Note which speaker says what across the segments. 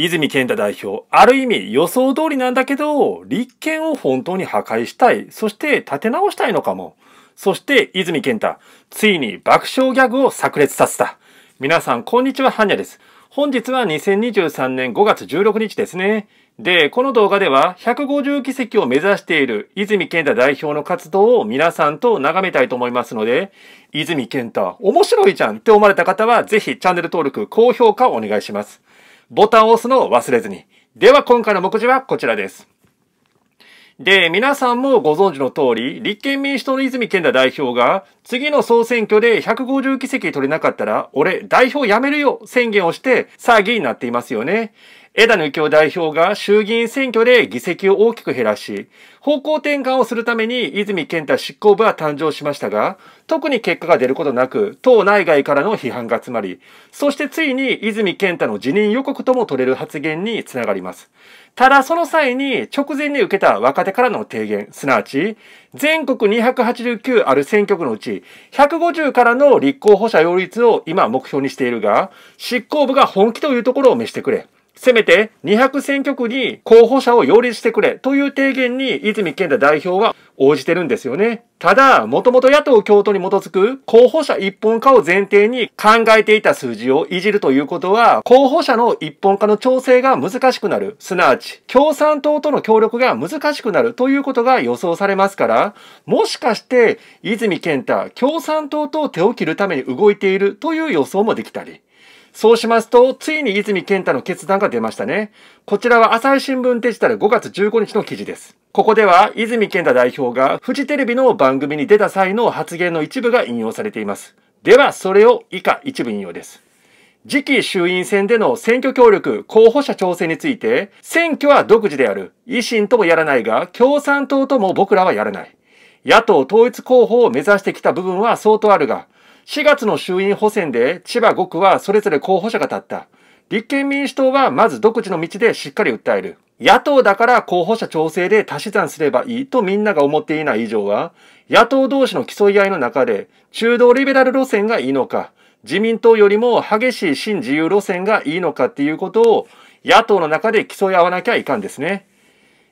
Speaker 1: 泉健太代表、ある意味予想通りなんだけど、立憲を本当に破壊したい。そして立て直したいのかも。そして泉健太、ついに爆笑ギャグを炸裂させた。皆さん、こんにちは、ハンニャです。本日は2023年5月16日ですね。で、この動画では150議席を目指している泉健太代表の活動を皆さんと眺めたいと思いますので、泉健太、面白いじゃんって思われた方は、ぜひチャンネル登録、高評価をお願いします。ボタンを押すのを忘れずに。では今回の目次はこちらです。で、皆さんもご存知の通り、立憲民主党の泉健太代表が、次の総選挙で150議席取れなかったら、俺、代表辞めるよ宣言をして、騒ぎになっていますよね。枝野幸男代表が衆議院選挙で議席を大きく減らし、方向転換をするために泉健太執行部は誕生しましたが、特に結果が出ることなく、党内外からの批判が集まり、そしてついに泉健太の辞任予告とも取れる発言につながります。ただその際に直前に受けた若手からの提言、すなわち、全国289ある選挙区のうち、150からの立候補者擁立を今目標にしているが、執行部が本気というところを召してくれ。せめて200選挙区に候補者を擁立してくれという提言に泉健太代表は応じてるんですよね。ただ、もともと野党共闘に基づく候補者一本化を前提に考えていた数字をいじるということは、候補者の一本化の調整が難しくなる。すなわち、共産党との協力が難しくなるということが予想されますから、もしかして、泉健太、共産党と手を切るために動いているという予想もできたり。そうしますと、ついに泉健太の決断が出ましたね。こちらは朝日新聞デジタル5月15日の記事です。ここでは、泉健太代表がフジテレビの番組に出た際の発言の一部が引用されています。では、それを以下一部引用です。次期衆院選での選挙協力、候補者調整について、選挙は独自である。維新ともやらないが、共産党とも僕らはやらない。野党統一候補を目指してきた部分は相当あるが、4月の衆院補選で千葉5区はそれぞれ候補者が立った。立憲民主党はまず独自の道でしっかり訴える。野党だから候補者調整で足し算すればいいとみんなが思っていない以上は、野党同士の競い合いの中で中道リベラル路線がいいのか、自民党よりも激しい新自由路線がいいのかっていうことを野党の中で競い合わなきゃいかんですね。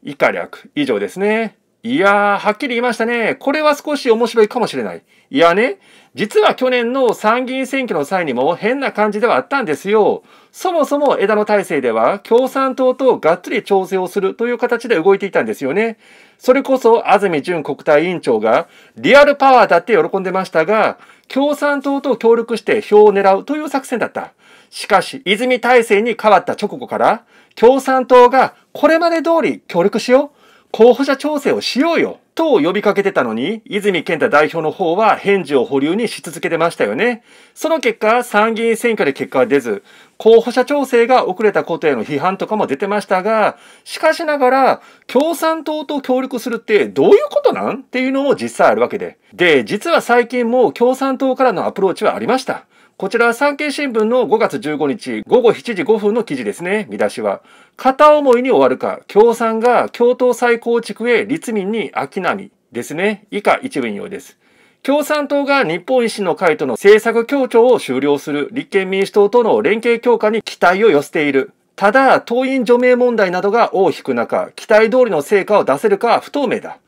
Speaker 1: 以下略、以上ですね。いやー、はっきり言いましたね。これは少し面白いかもしれない。いやね、実は去年の参議院選挙の際にも変な感じではあったんですよ。そもそも枝野体制では共産党とがっつり調整をするという形で動いていたんですよね。それこそ安住淳国対委員長がリアルパワーだって喜んでましたが、共産党と協力して票を狙うという作戦だった。しかし、泉体制に変わった直後から、共産党がこれまで通り協力しよう。候補者調整をしようよ。と呼びかけてたのに、泉健太代表の方は返事を保留にし続けてましたよね。その結果、参議院選挙で結果は出ず、候補者調整が遅れたことへの批判とかも出てましたが、しかしながら、共産党と協力するってどういうことなんっていうのも実際あるわけで。で、実は最近も共産党からのアプローチはありました。こちらは産経新聞の5月15日午後7時5分の記事ですね、見出しは。片思いに終わるか、共産が共闘再構築へ立民に飽な波ですね。以下一部引用です。共産党が日本維新の会との政策協調を終了する立憲民主党との連携強化に期待を寄せている。ただ、党員除名問題などが大を引く中、期待通りの成果を出せるかは不透明だ。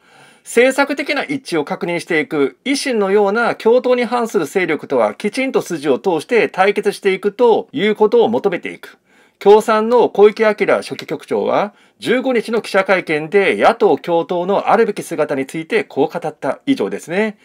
Speaker 1: 政策的な一致を確認していく、維新のような共闘に反する勢力とはきちんと筋を通して対決していくということを求めていく。共産の小池晃初期局長は、15日の記者会見で野党共闘のあるべき姿についてこう語った以上ですね。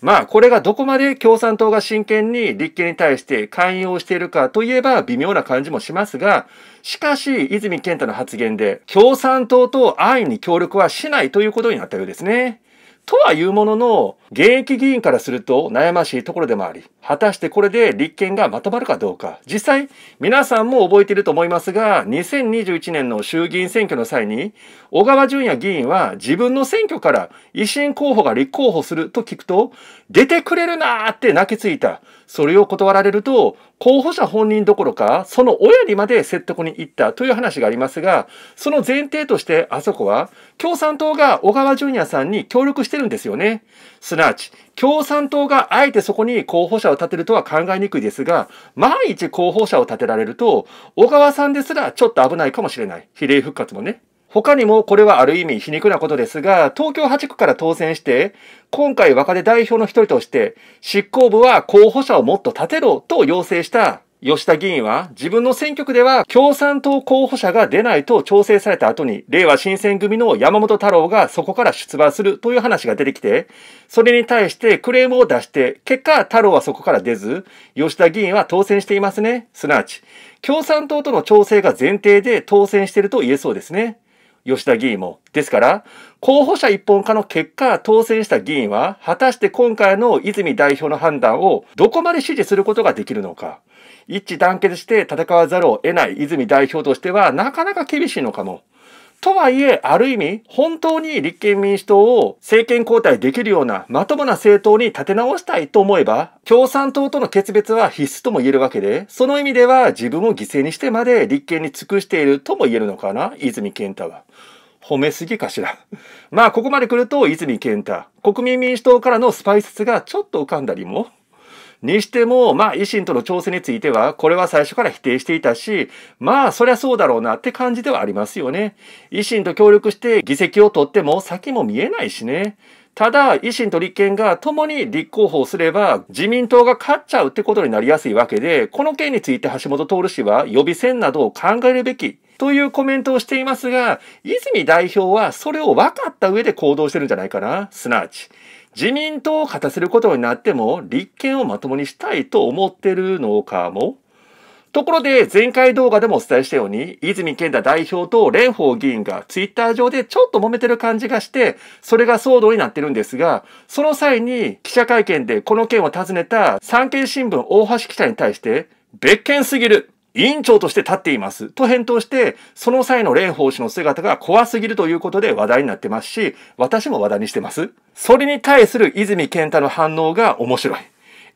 Speaker 1: まあ、これがどこまで共産党が真剣に立憲に対して寛容しているかといえば微妙な感じもしますが、しかし、泉健太の発言で、共産党と安易に協力はしないということになったようですね。とはいうものの、現役議員からすると悩ましいところでもあり、果たしてこれで立憲がまとまるかどうか。実際、皆さんも覚えていると思いますが、2021年の衆議院選挙の際に、小川淳也議員は自分の選挙から維新候補が立候補すると聞くと、出てくれるなーって泣きついた。それを断られると、候補者本人どころか、その親にまで説得に行ったという話がありますが、その前提としてあそこは、共産党が小川淳也さんに協力してるんですよね。すなわち、共産党があえてそこに候補者を立てるとは考えにくいですが、万一候補者を立てられると、小川さんですらちょっと危ないかもしれない。比例復活もね。他にもこれはある意味皮肉なことですが、東京8区から当選して、今回若手代表の一人として、執行部は候補者をもっと立てろと要請した吉田議員は自分の選挙区では共産党候補者が出ないと調整された後に、令和新選組の山本太郎がそこから出馬するという話が出てきて、それに対してクレームを出して、結果太郎はそこから出ず、吉田議員は当選していますね。すなわち、共産党との調整が前提で当選していると言えそうですね。吉田議員も。ですから、候補者一本化の結果、当選した議員は、果たして今回の泉代表の判断をどこまで支持することができるのか。一致団結して戦わざるを得ない泉代表としては、なかなか厳しいのかも。とはいえ、ある意味、本当に立憲民主党を政権交代できるようなまともな政党に立て直したいと思えば、共産党との決別は必須とも言えるわけで、その意味では自分を犠牲にしてまで立憲に尽くしているとも言えるのかな、泉健太は。褒めすぎかしら。まあ、ここまで来ると泉健太、国民民主党からのスパイスがちょっと浮かんだりも。にしても、まあ、維新との調整については、これは最初から否定していたし、まあ、そりゃそうだろうなって感じではありますよね。維新と協力して議席を取っても先も見えないしね。ただ、維新と立憲が共に立候補すれば、自民党が勝っちゃうってことになりやすいわけで、この件について橋本徹氏は予備選などを考えるべき。というコメントをしていますが、泉代表はそれを分かった上で行動してるんじゃないかな。すなわち、自民党を勝たせることになっても立憲をまともにしたいと思ってるのかも。ところで前回動画でもお伝えしたように泉健太代表と蓮舫議員がツイッター上でちょっと揉めてる感じがしてそれが騒動になってるんですがその際に記者会見でこの件を尋ねた産経新聞大橋記者に対して別件すぎる委員長として立っています。と返答して、その際の蓮舫氏の姿が怖すぎるということで話題になってますし、私も話題にしてます。それに対する泉健太の反応が面白い。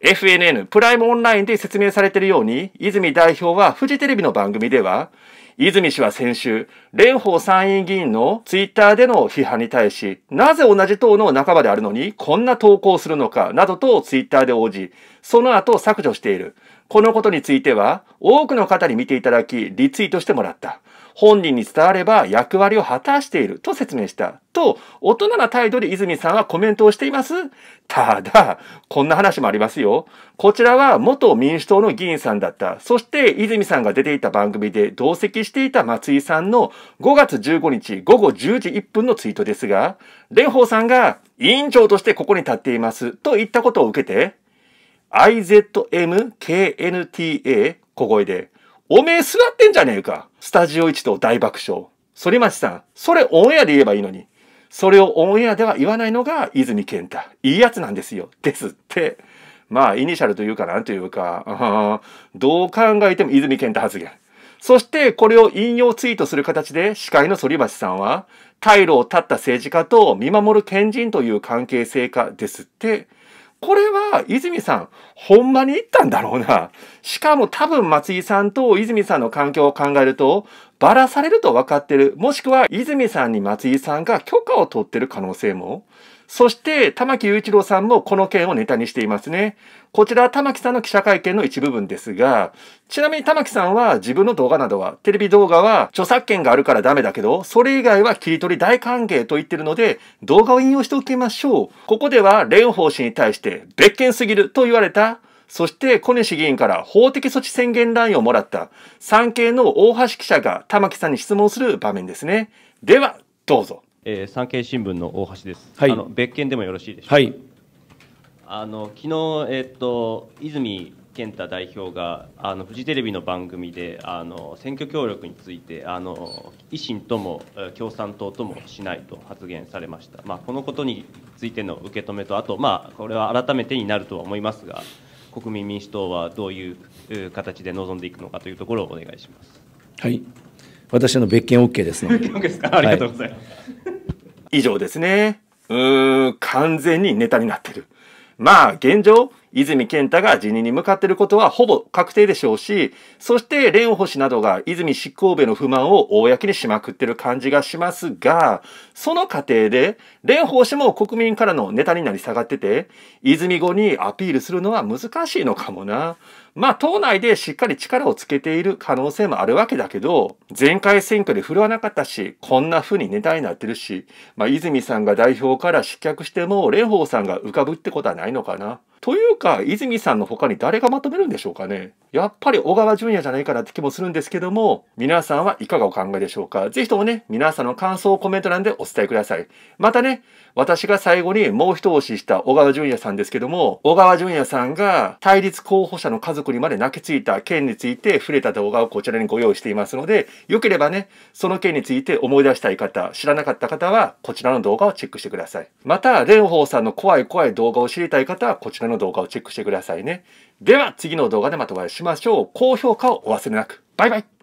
Speaker 1: FNN、プライムオンラインで説明されているように、泉代表はフジテレビの番組では、泉氏は先週、蓮舫参院議員のツイッターでの批判に対し、なぜ同じ党の仲間であるのにこんな投稿するのかなどとツイッターで応じ、その後削除している。このことについては多くの方に見ていただき、リツイートしてもらった。本人に伝われば役割を果たしていると説明した。と、大人な態度で泉さんはコメントをしています。ただ、こんな話もありますよ。こちらは元民主党の議員さんだった。そして泉さんが出ていた番組で同席していた松井さんの5月15日午後10時1分のツイートですが、蓮舫さんが委員長としてここに立っていますと言ったことを受けて、IZMKNTA 小声で、おめえ座ってんじゃねえか。スタジオ一同大爆笑。反町さん、それオンエアで言えばいいのに。それをオンエアでは言わないのが泉健太。いいやつなんですよ。ですって。まあ、イニシャルというかなんというか、どう考えても泉健太発言。そしてこれを引用ツイートする形で司会の反町さんは、退路を断った政治家と見守る賢人という関係性化ですって、これは泉さん、ほんまに言ったんだろうな。しかも多分松井さんと泉さんの環境を考えると、バラされると分かってる。もしくは泉さんに松井さんが許可を取ってる可能性もそして、玉木雄一郎さんもこの件をネタにしていますね。こちら、玉木さんの記者会見の一部分ですが、ちなみに玉木さんは自分の動画などは、テレビ動画は著作権があるからダメだけど、それ以外は切り取り大歓迎と言ってるので、動画を引用しておきましょう。ここでは、蓮舫氏に対して、別件すぎると言われた、そして小西議員から法的措置宣言ラインをもらった産経の大橋記者が玉木さんに質問する場面ですね。では、どうぞ。えー、産経新聞の大橋です、はい、あの別件でもよろしいでしょうか、はい、あの昨日、えっと泉健太代表があのフジテレビの番組であの選挙協力についてあの維新とも共産党ともしないと発言されました、まあ、このことについての受け止めとあと、まあ、これは改めてになるとは思いますが国民民主党はどういう形で臨んでいくのかというところをお願いします。はい私の別件 OK ですので。OK ですか、ありがとうございます。はい以上ですね。うーん、完全にネタになってる。まあ、現状、泉健太が辞任に向かっていることはほぼ確定でしょうし、そして蓮舫氏などが泉執行部の不満を公にしまくってる感じがしますが、その過程で蓮舫氏も国民からのネタになり下がってて、泉後にアピールするのは難しいのかもな。まあ、党内でしっかり力をつけている可能性もあるわけだけど、前回選挙で振るわなかったし、こんな風にネタになってるし、まあ、泉さんが代表から失脚しても、蓮舫さんが浮かぶってことはないのかな。というか、泉さんの他に誰がまとめるんでしょうかね。やっぱり小川淳也じゃないかなって気もするんですけども、皆さんはいかがお考えでしょうか。ぜひともね、皆さんの感想をコメント欄でお伝えください。またね、私が最後にもう一押しした小川淳也さんですけども、小川淳也さんが対立候補者の家族にまで泣きついた件について触れた動画をこちらにご用意していますので、よければね、その件について思い出したい方、知らなかった方は、こちらの動画をチェックしてください。また、蓮舫さんの怖い怖い動画を知りたい方は、こちらのの動画をチェックしてくださいね。では次の動画でまたお会いしましょう。高評価をお忘れなく。バイバイ